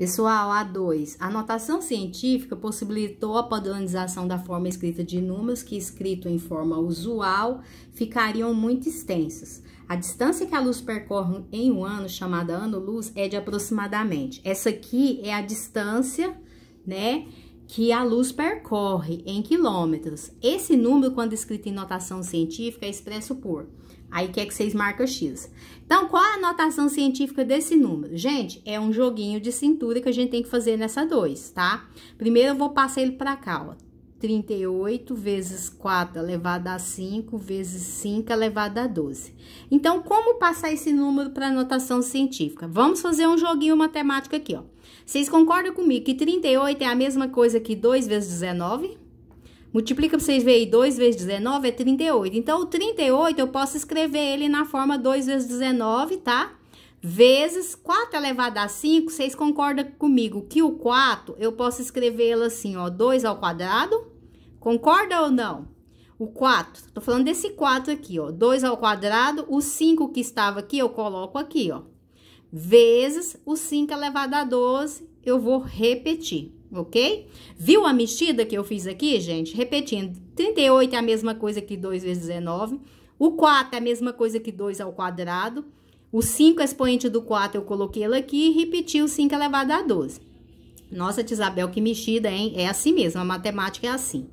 Pessoal, A2. A notação científica possibilitou a padronização da forma escrita de números que, escrito em forma usual, ficariam muito extensas. A distância que a luz percorre em um ano, chamada ano-luz, é de aproximadamente. Essa aqui é a distância, né, que a luz percorre em quilômetros. Esse número, quando escrito em notação científica, é expresso por Aí quer é que vocês marcam X. Então, qual a anotação científica desse número? Gente, é um joguinho de cintura que a gente tem que fazer nessa 2, tá? Primeiro eu vou passar ele pra cá, ó. 38 vezes 4 elevado é a 5 vezes 5 elevado é a 12. Então, como passar esse número para notação científica? Vamos fazer um joguinho matemático aqui, ó. Vocês concordam comigo que 38 é a mesma coisa que 2 vezes 19? Multiplica para vocês verem 2 vezes 19 é 38. Então, o 38 eu posso escrever ele na forma 2 vezes 19, tá? Vezes 4 elevado a 5, vocês concordam comigo que o 4 eu posso escrevê-lo assim, ó, 2 ao quadrado. Concorda ou não? O 4, tô falando desse 4 aqui, ó, 2 ao quadrado, o 5 que estava aqui eu coloco aqui, ó. Vezes o 5 elevado a 12, eu vou repetir ok? Viu a mexida que eu fiz aqui, gente? Repetindo, 38 é a mesma coisa que 2 vezes 19. O 4 é a mesma coisa que 2 ao quadrado. O 5 expoente do 4 eu coloquei ele aqui e repeti o 5 elevado a 12. Nossa, Tisabel, que mexida, hein? É assim mesmo, a matemática é assim.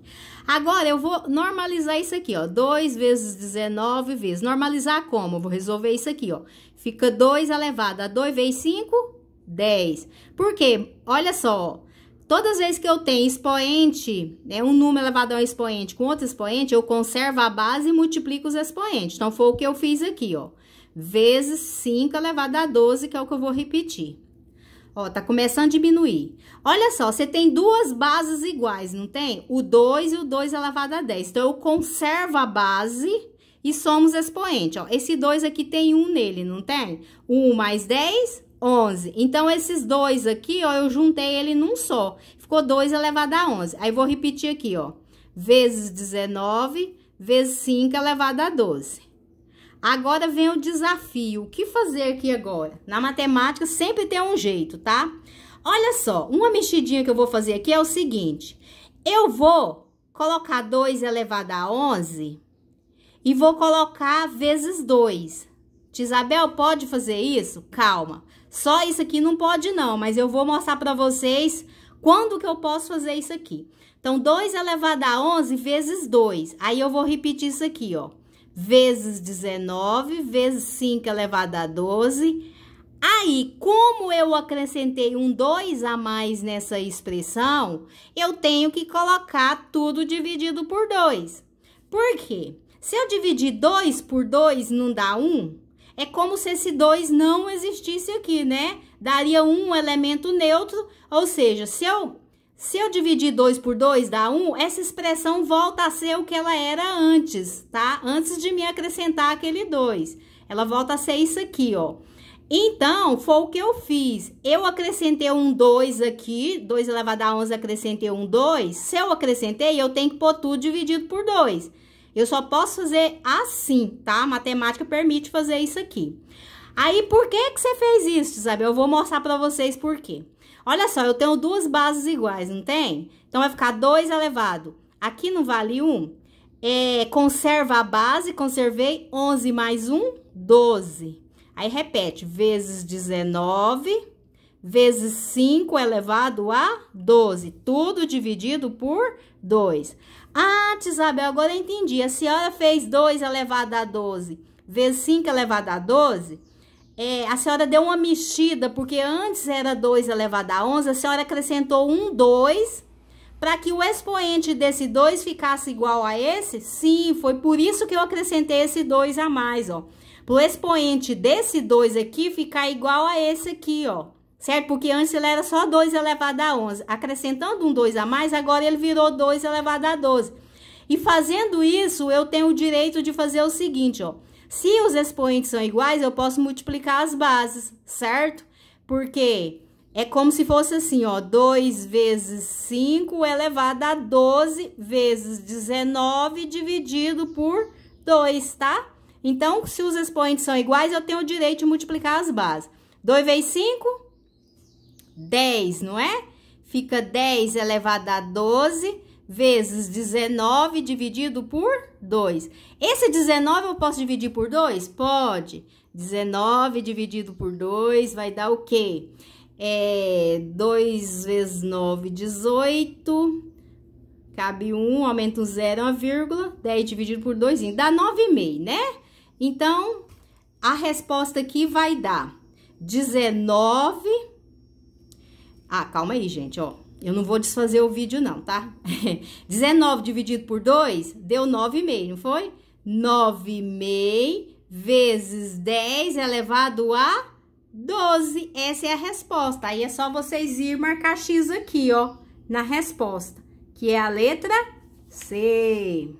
Agora, eu vou normalizar isso aqui, ó. 2 vezes 19 vezes. Normalizar como? vou resolver isso aqui, ó. Fica 2 elevado a 2 vezes 5, 10. Por quê? Olha só, ó. Todas as vezes que eu tenho expoente, né, um número elevado a um expoente com outro expoente, eu conservo a base e multiplico os expoentes. Então, foi o que eu fiz aqui, ó. Vezes 5 elevado a 12, que é o que eu vou repetir. Ó, tá começando a diminuir. Olha só, você tem duas bases iguais, não tem? O 2 e o 2 elevado a 10. Então, eu conservo a base e somos expoente, ó. Esse 2 aqui tem 1 um nele, não tem? 1 um mais 10, 11. Então, esses dois aqui, ó, eu juntei ele num só. Ficou 2 elevado a 11. Aí, vou repetir aqui, ó. Vezes 19, vezes 5 elevado a 12. Agora, vem o desafio. O que fazer aqui agora? Na matemática, sempre tem um jeito, tá? Olha só, uma mexidinha que eu vou fazer aqui é o seguinte. Eu vou colocar 2 elevado a 11 e vou colocar vezes 2. Isabel, pode fazer isso? Calma. Só isso aqui não pode não, mas eu vou mostrar para vocês quando que eu posso fazer isso aqui. Então, 2 elevado a 11 vezes 2. Aí, eu vou repetir isso aqui, ó. Vezes 19, vezes 5 elevado a 12. Aí, como eu acrescentei um 2 a mais nessa expressão, eu tenho que colocar tudo dividido por 2. Por quê? Se eu dividir 2 por 2, não dá 1? Um? É como se esse 2 não existisse aqui, né? Daria um elemento neutro, ou seja, se eu, se eu dividir 2 por 2 dá 1, um, essa expressão volta a ser o que ela era antes, tá? Antes de me acrescentar aquele 2. Ela volta a ser isso aqui, ó. Então, foi o que eu fiz. Eu acrescentei um 2 aqui, 2 elevado a 11, acrescentei um 2. Se eu acrescentei, eu tenho que pôr tudo dividido por 2. Eu só posso fazer assim, tá? A matemática permite fazer isso aqui. Aí, por que que você fez isso, sabe? Eu vou mostrar pra vocês por quê. Olha só, eu tenho duas bases iguais, não tem? Então, vai ficar 2 elevado. Aqui não vale 1. Um. É, conserva a base, conservei 11 mais 1, 12. Aí, repete, vezes 19 vezes 5 elevado é a 12, tudo dividido por 2. Ah, Isabel, agora eu entendi. A senhora fez 2 elevado é a 12 vezes 5 elevado é a 12. É, a senhora deu uma mexida, porque antes era 2 elevado a 11, a senhora acrescentou um 2 para que o expoente desse 2 ficasse igual a esse. Sim, foi por isso que eu acrescentei esse 2 a mais, ó. Para o expoente desse 2 aqui ficar igual a esse aqui, ó certo? Porque antes ele era só 2 elevado a 11. Acrescentando um 2 a mais, agora ele virou 2 elevado a 12. E fazendo isso, eu tenho o direito de fazer o seguinte, ó. Se os expoentes são iguais, eu posso multiplicar as bases, certo? Porque é como se fosse assim, ó, 2 vezes 5 elevado a 12 vezes 19 dividido por 2, tá? Então, se os expoentes são iguais, eu tenho o direito de multiplicar as bases. 2 vezes 5, 10, não é? Fica 10 elevado a 12 vezes 19 dividido por 2. Esse 19 eu posso dividir por 2? Pode. 19 dividido por 2 vai dar o quê? É 2 vezes 9, 18. Cabe 1, aumenta o 0, uma vírgula. 10 dividido por 2, dá 9,5, né? Então, a resposta aqui vai dar 19 ah, calma aí, gente, ó. Eu não vou desfazer o vídeo não, tá? 19 dividido por 2 deu 9,5, não foi? 9,5 vezes 10 é elevado a 12. Essa é a resposta. Aí é só vocês ir marcar X aqui, ó, na resposta, que é a letra C.